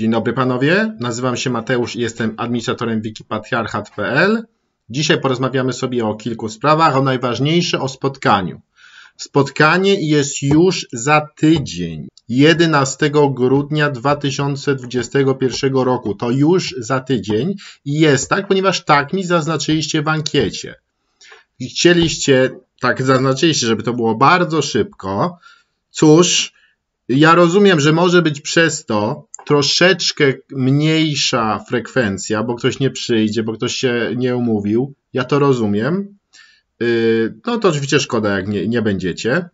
Dzień dobry panowie, nazywam się Mateusz i jestem administratorem wikipatriarchat.pl. Dzisiaj porozmawiamy sobie o kilku sprawach, o najważniejsze o spotkaniu. Spotkanie jest już za tydzień, 11 grudnia 2021 roku. To już za tydzień i jest tak, ponieważ tak mi zaznaczyliście w ankiecie. Chcieliście, tak zaznaczyliście, żeby to było bardzo szybko. Cóż, ja rozumiem, że może być przez to, troszeczkę mniejsza frekwencja, bo ktoś nie przyjdzie, bo ktoś się nie umówił, ja to rozumiem. Y, no to oczywiście szkoda, jak nie, nie będziecie.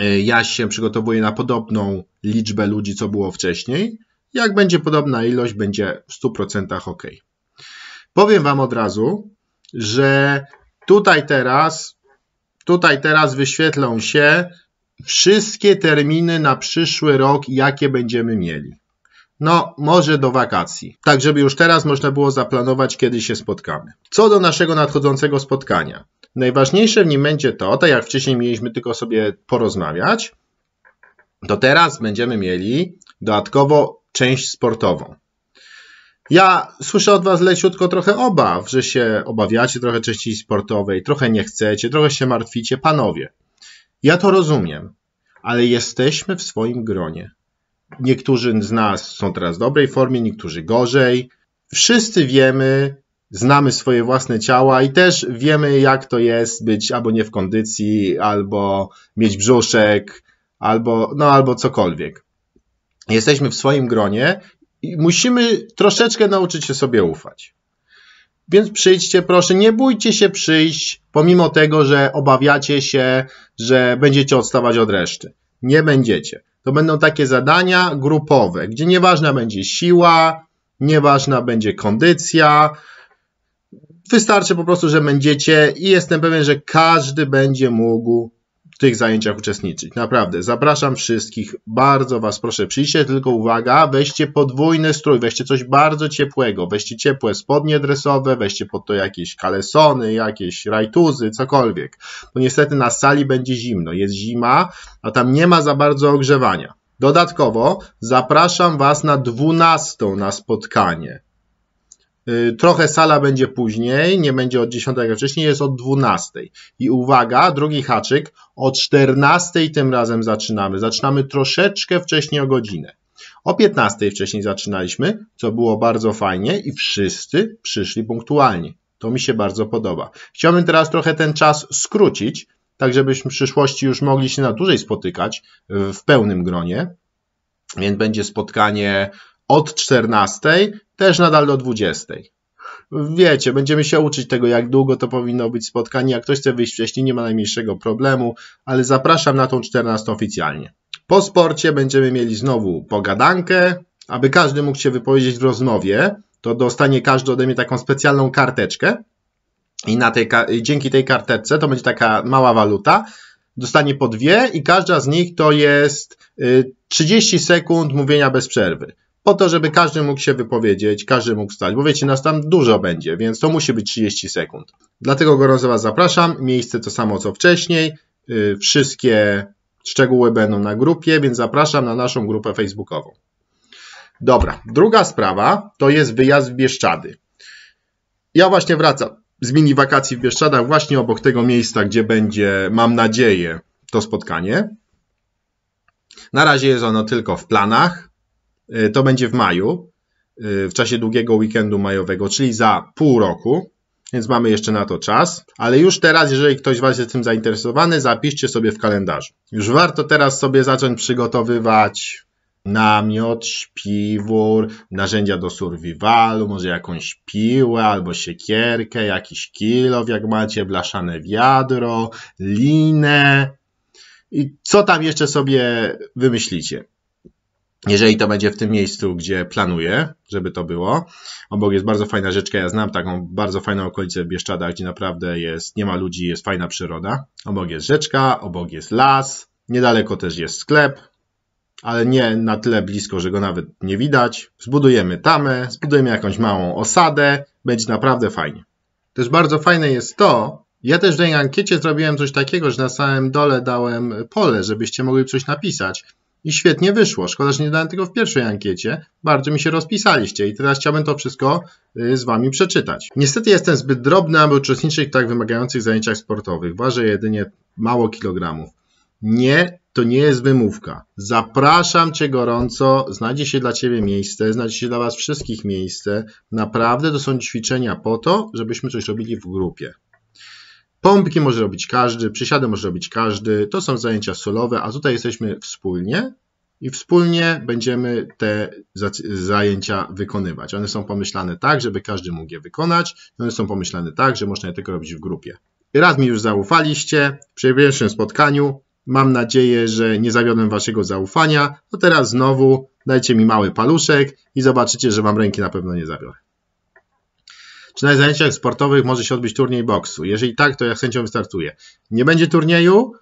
Y, ja się przygotowuję na podobną liczbę ludzi, co było wcześniej. Jak będzie podobna ilość, będzie w 100% ok. Powiem Wam od razu, że tutaj teraz, tutaj teraz wyświetlą się wszystkie terminy na przyszły rok, jakie będziemy mieli. No, może do wakacji. Tak, żeby już teraz można było zaplanować, kiedy się spotkamy. Co do naszego nadchodzącego spotkania. Najważniejsze w nim będzie to, tak jak wcześniej mieliśmy tylko sobie porozmawiać, to teraz będziemy mieli dodatkowo część sportową. Ja słyszę od Was leciutko trochę obaw, że się obawiacie trochę części sportowej, trochę nie chcecie, trochę się martwicie. Panowie, ja to rozumiem, ale jesteśmy w swoim gronie. Niektórzy z nas są teraz w dobrej formie, niektórzy gorzej. Wszyscy wiemy, znamy swoje własne ciała i też wiemy, jak to jest być albo nie w kondycji, albo mieć brzuszek, albo, no, albo cokolwiek. Jesteśmy w swoim gronie i musimy troszeczkę nauczyć się sobie ufać. Więc przyjdźcie, proszę, nie bójcie się przyjść, pomimo tego, że obawiacie się, że będziecie odstawać od reszty. Nie będziecie to będą takie zadania grupowe, gdzie nieważna będzie siła, nieważna będzie kondycja. Wystarczy po prostu, że będziecie i jestem pewien, że każdy będzie mógł w tych zajęciach uczestniczyć. Naprawdę, zapraszam wszystkich, bardzo Was proszę, przyjście, tylko uwaga, weźcie podwójny strój, weźcie coś bardzo ciepłego, weźcie ciepłe spodnie dresowe, weźcie pod to jakieś kalesony, jakieś rajtuzy, cokolwiek, bo niestety na sali będzie zimno, jest zima, a tam nie ma za bardzo ogrzewania. Dodatkowo zapraszam Was na 12 na spotkanie. Y, trochę sala będzie później, nie będzie od 10 jak wcześniej, jest od 12. I uwaga, drugi haczyk, od 14 tym razem zaczynamy. Zaczynamy troszeczkę wcześniej o godzinę. O 15 wcześniej zaczynaliśmy, co było bardzo fajnie i wszyscy przyszli punktualnie. To mi się bardzo podoba. Chciałbym teraz trochę ten czas skrócić, tak żebyśmy w przyszłości już mogli się na dłużej spotykać w pełnym gronie. Więc będzie spotkanie od 14 też nadal do 20. Wiecie, będziemy się uczyć tego, jak długo to powinno być spotkanie. Jak ktoś chce wyjść wcześniej, nie ma najmniejszego problemu, ale zapraszam na tą 14 oficjalnie. Po sporcie będziemy mieli znowu pogadankę, aby każdy mógł się wypowiedzieć w rozmowie, to dostanie każdy ode mnie taką specjalną karteczkę i na tej, dzięki tej karteczce to będzie taka mała waluta, dostanie po dwie i każda z nich to jest 30 y, sekund mówienia bez przerwy po to, żeby każdy mógł się wypowiedzieć, każdy mógł stać, bo wiecie, nas tam dużo będzie, więc to musi być 30 sekund. Dlatego gorąco Was zapraszam, miejsce to samo co wcześniej, y, wszystkie szczegóły będą na grupie, więc zapraszam na naszą grupę facebookową. Dobra, druga sprawa to jest wyjazd w Bieszczady. Ja właśnie wracam z mini wakacji w Bieszczadach, właśnie obok tego miejsca, gdzie będzie, mam nadzieję, to spotkanie. Na razie jest ono tylko w planach. Y, to będzie w maju, y, w czasie długiego weekendu majowego, czyli za pół roku, więc mamy jeszcze na to czas. Ale już teraz, jeżeli ktoś z Was jest tym zainteresowany, zapiszcie sobie w kalendarzu. Już warto teraz sobie zacząć przygotowywać namiot, śpiwór, narzędzia do survivalu, może jakąś piłę albo siekierkę, jakiś kilow, jak macie, blaszane wiadro, linę i co tam jeszcze sobie wymyślicie jeżeli to będzie w tym miejscu, gdzie planuję, żeby to było. Obok jest bardzo fajna rzeczka, ja znam taką bardzo fajną okolicę w Bieszczadach, gdzie naprawdę jest, nie ma ludzi, jest fajna przyroda. Obok jest rzeczka, obok jest las, niedaleko też jest sklep, ale nie na tyle blisko, że go nawet nie widać. Zbudujemy tamę, zbudujemy jakąś małą osadę, będzie naprawdę fajnie. Też bardzo fajne jest to, ja też w tej ankiecie zrobiłem coś takiego, że na samym dole dałem pole, żebyście mogli coś napisać i świetnie wyszło. Szkoda, że nie dałem tego w pierwszej ankiecie. Bardzo mi się rozpisaliście i teraz chciałbym to wszystko y, z Wami przeczytać. Niestety jestem zbyt drobny, aby uczestniczyć w tak wymagających zajęciach sportowych. Ważę jedynie mało kilogramów. Nie, to nie jest wymówka. Zapraszam Cię gorąco, znajdzie się dla Ciebie miejsce, znajdzie się dla Was wszystkich miejsce. Naprawdę to są ćwiczenia po to, żebyśmy coś robili w grupie. Pompki może robić każdy, przysiady może robić każdy, to są zajęcia solowe, a tutaj jesteśmy wspólnie i wspólnie będziemy te zajęcia wykonywać. One są pomyślane tak, żeby każdy mógł je wykonać, one są pomyślane tak, że można je tylko robić w grupie. Raz mi już zaufaliście przy pierwszym spotkaniu, mam nadzieję, że nie zawiodłem waszego zaufania, no teraz znowu dajcie mi mały paluszek i zobaczycie, że wam ręki na pewno nie zabiorę. Czy na zajęciach sportowych może się odbyć turniej boksu? Jeżeli tak, to ja chęcią wystartuję. Nie będzie turnieju,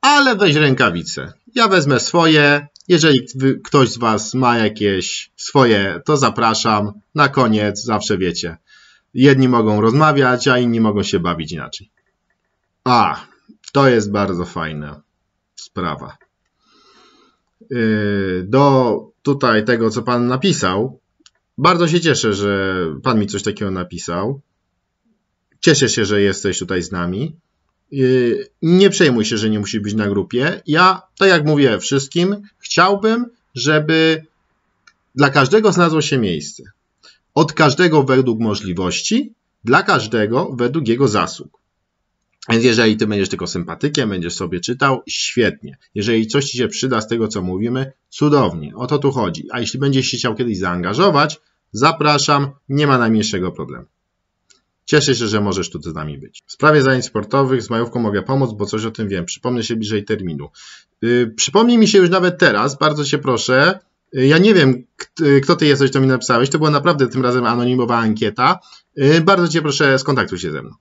ale weź rękawice. Ja wezmę swoje. Jeżeli ktoś z Was ma jakieś swoje, to zapraszam. Na koniec zawsze wiecie. Jedni mogą rozmawiać, a inni mogą się bawić inaczej. A, to jest bardzo fajna sprawa. Yy, do tutaj tego, co Pan napisał, bardzo się cieszę, że Pan mi coś takiego napisał. Cieszę się, że jesteś tutaj z nami. Y, nie przejmuj się, że nie musisz być na grupie. Ja, tak jak mówię wszystkim, chciałbym, żeby dla każdego znalazło się miejsce. Od każdego według możliwości, dla każdego według jego zasług. Więc jeżeli ty będziesz tylko sympatykiem, będziesz sobie czytał, świetnie. Jeżeli coś ci się przyda z tego, co mówimy, cudownie. O to tu chodzi. A jeśli będziesz się chciał kiedyś zaangażować, zapraszam, nie ma najmniejszego problemu. Cieszę się, że możesz tu z nami być. W sprawie zajęć sportowych z majówką mogę pomóc, bo coś o tym wiem. Przypomnę się bliżej terminu. Yy, przypomnij mi się już nawet teraz, bardzo cię proszę. Yy, ja nie wiem, kto yy, ty jesteś, to mi napisałeś. To była naprawdę tym razem anonimowa ankieta. Yy, bardzo cię proszę, skontaktuj się ze mną.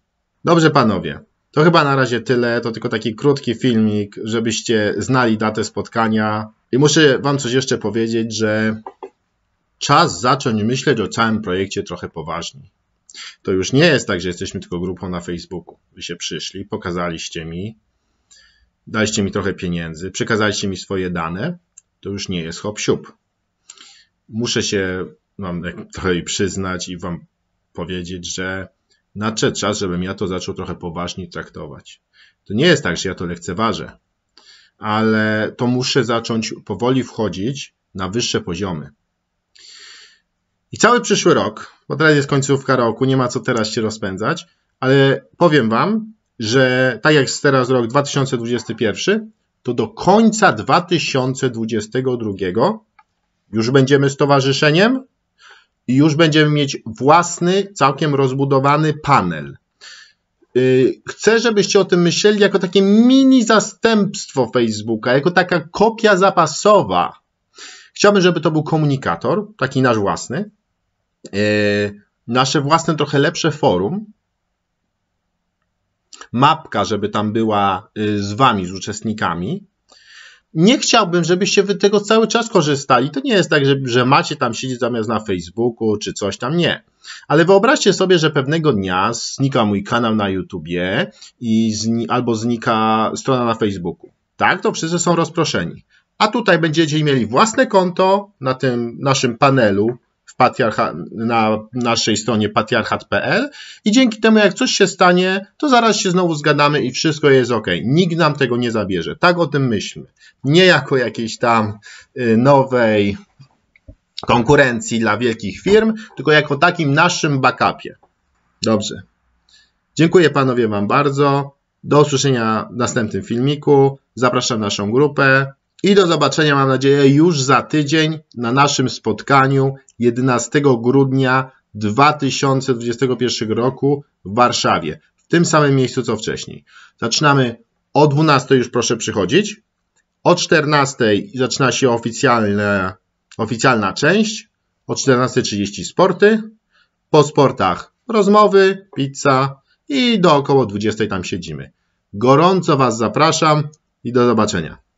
Dobrze, panowie. To chyba na razie tyle. To tylko taki krótki filmik, żebyście znali datę spotkania. I muszę Wam coś jeszcze powiedzieć, że czas zacząć myśleć o całym projekcie trochę poważniej. To już nie jest tak, że jesteśmy tylko grupą na Facebooku. Wy się przyszli, pokazaliście mi, daliście mi trochę pieniędzy, przekazaliście mi swoje dane. To już nie jest hop-siup. Muszę się Wam trochę przyznać i Wam powiedzieć, że Nadszedł czas, żebym ja to zaczął trochę poważniej traktować. To nie jest tak, że ja to lekceważę, ale to muszę zacząć powoli wchodzić na wyższe poziomy. I cały przyszły rok, bo teraz jest końcówka roku, nie ma co teraz się rozpędzać, ale powiem Wam, że tak jak jest teraz rok 2021, to do końca 2022 już będziemy stowarzyszeniem i już będziemy mieć własny, całkiem rozbudowany panel. Y, chcę, żebyście o tym myśleli jako takie mini zastępstwo Facebooka, jako taka kopia zapasowa. Chciałbym, żeby to był komunikator, taki nasz własny, y, nasze własne trochę lepsze forum, mapka, żeby tam była y, z wami, z uczestnikami, nie chciałbym, żebyście wy tego cały czas korzystali. To nie jest tak, że, że, macie tam siedzieć zamiast na Facebooku czy coś tam, nie. Ale wyobraźcie sobie, że pewnego dnia znika mój kanał na YouTubie i zni albo znika strona na Facebooku. Tak, to wszyscy są rozproszeni. A tutaj będziecie mieli własne konto na tym naszym panelu w patriarcha, na naszej stronie patriarchat.pl i dzięki temu jak coś się stanie, to zaraz się znowu zgadamy i wszystko jest ok. Nikt nam tego nie zabierze. Tak o tym myślmy. Nie jako jakiejś tam y, nowej konkurencji dla wielkich firm, tylko jako takim naszym backupie. Dobrze. Dziękuję panowie wam bardzo. Do usłyszenia w następnym filmiku. Zapraszam naszą grupę. I do zobaczenia, mam nadzieję, już za tydzień na naszym spotkaniu 11 grudnia 2021 roku w Warszawie, w tym samym miejscu co wcześniej. Zaczynamy o 12 już proszę przychodzić. O 14 zaczyna się oficjalne, oficjalna część. O 14.30 sporty. Po sportach rozmowy, pizza i do około 20 tam siedzimy. Gorąco Was zapraszam i do zobaczenia.